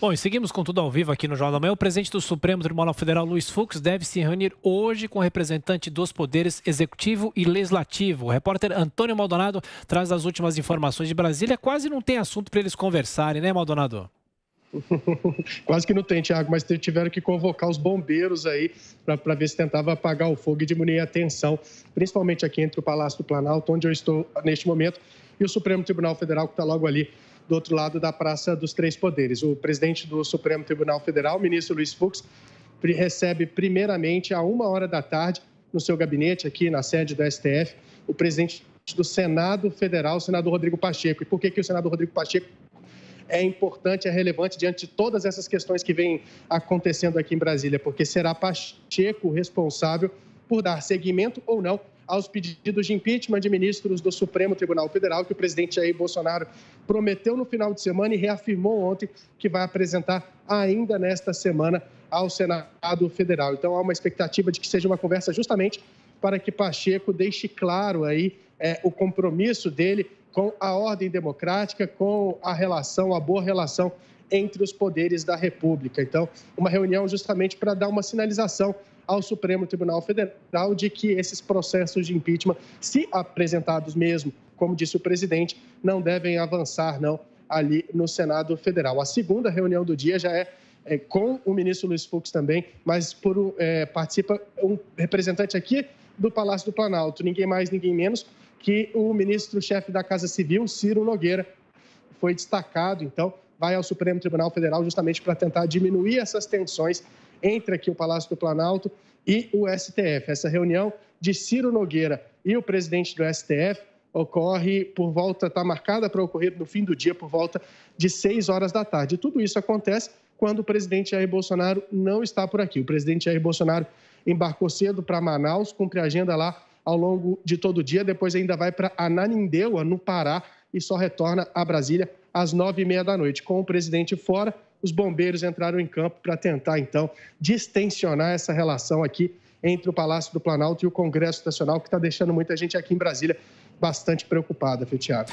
Bom, e seguimos com tudo ao vivo aqui no Jornal da Manhã. O presidente do Supremo Tribunal Federal, Luiz Fux, deve se reunir hoje com o representante dos poderes executivo e legislativo. O repórter Antônio Maldonado traz as últimas informações de Brasília. Quase não tem assunto para eles conversarem, né, Maldonado? Quase que não tem, Tiago, mas tiveram que convocar os bombeiros aí para ver se tentava apagar o fogo e diminuir a tensão, principalmente aqui entre o Palácio do Planalto, onde eu estou neste momento, e o Supremo Tribunal Federal, que está logo ali do outro lado da Praça dos Três Poderes. O presidente do Supremo Tribunal Federal, ministro Luiz Fux, recebe primeiramente a uma hora da tarde no seu gabinete aqui na sede do STF o presidente do Senado Federal, o senador Rodrigo Pacheco. E por que, que o senador Rodrigo Pacheco é importante, é relevante diante de todas essas questões que vêm acontecendo aqui em Brasília? Porque será Pacheco o responsável por dar seguimento ou não aos pedidos de impeachment de ministros do Supremo Tribunal Federal que o presidente Jair Bolsonaro prometeu no final de semana e reafirmou ontem que vai apresentar ainda nesta semana ao Senado Federal. Então há uma expectativa de que seja uma conversa justamente para que Pacheco deixe claro aí é, o compromisso dele com a ordem democrática, com a relação, a boa relação entre os poderes da República. Então, uma reunião justamente para dar uma sinalização ao Supremo Tribunal Federal de que esses processos de impeachment, se apresentados mesmo, como disse o presidente, não devem avançar, não, ali no Senado Federal. A segunda reunião do dia já é é, com o ministro Luiz Fux também, mas por, é, participa um representante aqui do Palácio do Planalto, ninguém mais, ninguém menos, que o ministro-chefe da Casa Civil, Ciro Nogueira, foi destacado, então, vai ao Supremo Tribunal Federal justamente para tentar diminuir essas tensões entre aqui o Palácio do Planalto e o STF. Essa reunião de Ciro Nogueira e o presidente do STF ocorre por volta, está marcada para ocorrer no fim do dia, por volta de 6 horas da tarde. tudo isso acontece quando o presidente Jair Bolsonaro não está por aqui. O presidente Jair Bolsonaro embarcou cedo para Manaus, cumpre a agenda lá ao longo de todo o dia, depois ainda vai para Ananindeua, no Pará, e só retorna a Brasília às nove e meia da noite. Com o presidente fora, os bombeiros entraram em campo para tentar, então, distensionar essa relação aqui entre o Palácio do Planalto e o Congresso Nacional, que está deixando muita gente aqui em Brasília bastante preocupada, Fetiago.